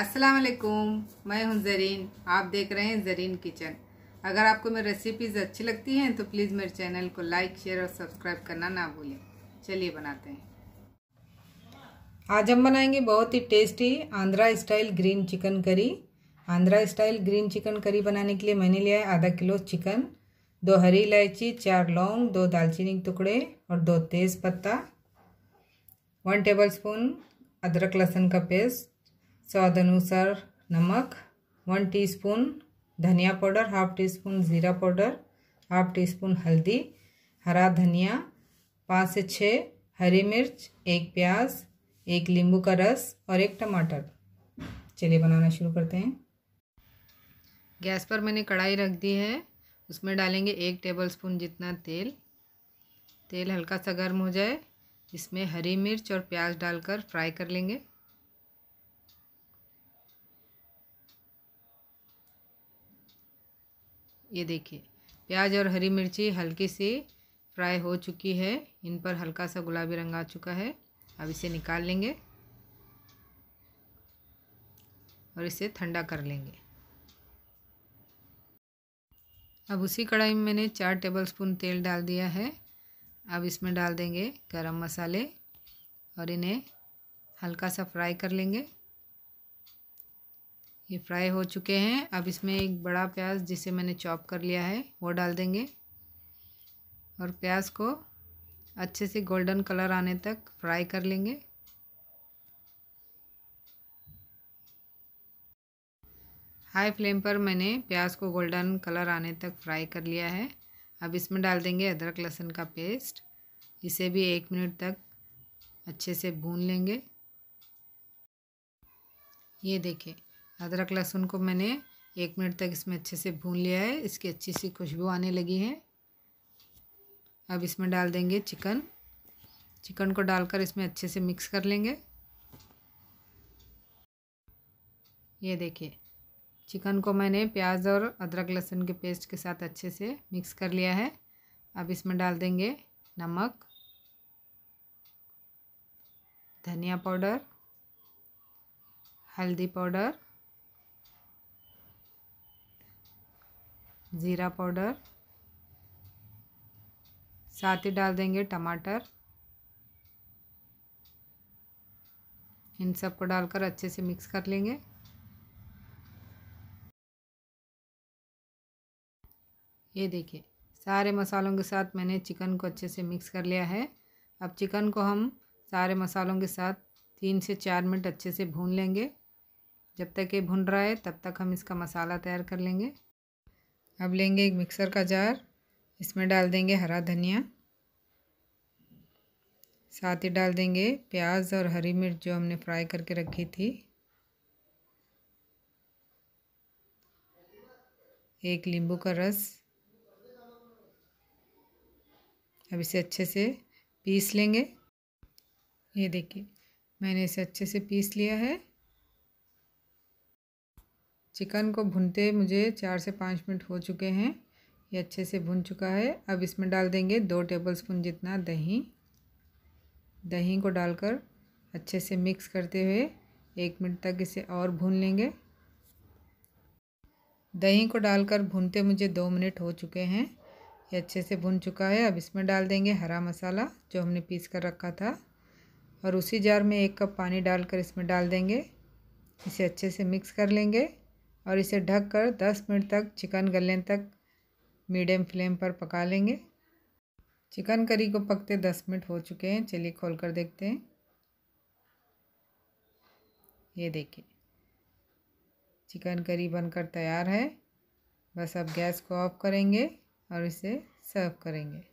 अस्सलाम वालेकुम मैं हूं जरीन आप देख रहे हैं जरीन किचन अगर आपको मेरी रेसिपीज़ अच्छी लगती हैं तो प्लीज़ मेरे चैनल को लाइक शेयर और सब्सक्राइब करना ना भूलें चलिए बनाते हैं आज हम बनाएंगे बहुत ही tasty Andhra style green chicken curry Andhra style green chicken करी बनाने के लिए मैंने लिया है आधा किलो चिकन दो हरी इलायची चार लौंग दो दालचीनी के टुकड़े और दो तेज़ पत्ता वन टेबल स्पून अदरक लहसुन का पेस्ट स्वाद अनुसार नमक वन टीस्पून धनिया पाउडर हाफ टी स्पून ज़ीरा पाउडर हाफ टी स्पून हल्दी हरा धनिया पाँच से छः हरी मिर्च एक प्याज एक नींबू का रस और एक टमाटर चलिए बनाना शुरू करते हैं गैस पर मैंने कढ़ाई रख दी है उसमें डालेंगे एक टेबल स्पून जितना तेल तेल हल्का सा गर्म हो जाए इसमें हरी मिर्च और प्याज डालकर फ्राई कर लेंगे ये देखिए प्याज और हरी मिर्ची हल्की सी फ्राई हो चुकी है इन पर हल्का सा गुलाबी रंग आ चुका है अब इसे निकाल लेंगे और इसे ठंडा कर लेंगे अब उसी कढ़ाई में मैंने चार टेबलस्पून तेल डाल दिया है अब इसमें डाल देंगे गरम मसाले और इन्हें हल्का सा फ्राई कर लेंगे ये फ्राई हो चुके हैं अब इसमें एक बड़ा प्याज जिसे मैंने चॉप कर लिया है वो डाल देंगे और प्याज को अच्छे से गोल्डन कलर आने तक फ्राई कर लेंगे हाई फ्लेम पर मैंने प्याज को गोल्डन कलर आने तक फ्राई कर लिया है अब इसमें डाल देंगे अदरक लहसुन का पेस्ट इसे भी एक मिनट तक अच्छे से भून लेंगे ये देखें अदरक लहसुन को मैंने एक मिनट तक इसमें अच्छे से भून लिया है इसकी अच्छी सी खुशबू आने लगी है अब इसमें डाल देंगे चिकन चिकन को डालकर इसमें अच्छे से मिक्स कर लेंगे ये देखिए चिकन को मैंने प्याज और अदरक लहसुन के पेस्ट के साथ अच्छे से मिक्स कर लिया है अब इसमें डाल देंगे नमक धनिया पाउडर हल्दी पाउडर ज़ीरा पाउडर साथ ही डाल देंगे टमाटर इन सबको डालकर अच्छे से मिक्स कर लेंगे ये देखिए सारे मसालों के साथ मैंने चिकन को अच्छे से मिक्स कर लिया है अब चिकन को हम सारे मसालों के साथ तीन से चार मिनट अच्छे से भून लेंगे जब तक ये भून रहा है तब तक हम इसका मसाला तैयार कर लेंगे अब लेंगे एक मिक्सर का जार इसमें डाल देंगे हरा धनिया साथ ही डाल देंगे प्याज और हरी मिर्च जो हमने फ्राई करके रखी थी एक नींबू का रस अब इसे अच्छे से पीस लेंगे ये देखिए मैंने इसे अच्छे से पीस लिया है चिकन को भुनते मुझे चार से पाँच मिनट हो चुके हैं ये अच्छे से भुन चुका है अब इसमें डाल देंगे दो टेबल स्पून जितना दही दही को डालकर अच्छे से मिक्स करते हुए एक मिनट तक इसे और भून लेंगे दही को डालकर भूनते मुझे दो मिनट हो चुके हैं ये अच्छे से भुन चुका है अब इसमें डाल देंगे हरा मसाला जो हमने पीस कर रखा था और उसी जार में एक कप पानी डालकर इसमें डाल देंगे इसे अच्छे से मिक्स कर लेंगे और इसे ढककर 10 मिनट तक चिकन गलने तक मीडियम फ्लेम पर पका लेंगे चिकन करी को पकते 10 मिनट हो चुके हैं चलिए खोल कर देखते हैं ये देखिए चिकन करी बनकर तैयार है बस अब गैस को ऑफ करेंगे और इसे सर्व करेंगे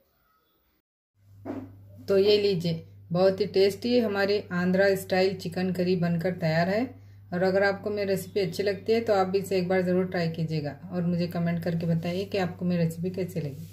तो ये लीजिए बहुत ही टेस्टी हमारे आंध्रा स्टाइल चिकन करी बनकर तैयार है और अगर आपको मेरी रेसिपी अच्छी लगती है तो आप भी इसे एक बार ज़रूर ट्राई कीजिएगा और मुझे कमेंट करके बताइए कि आपको मेरी रेसिपी कैसी लगी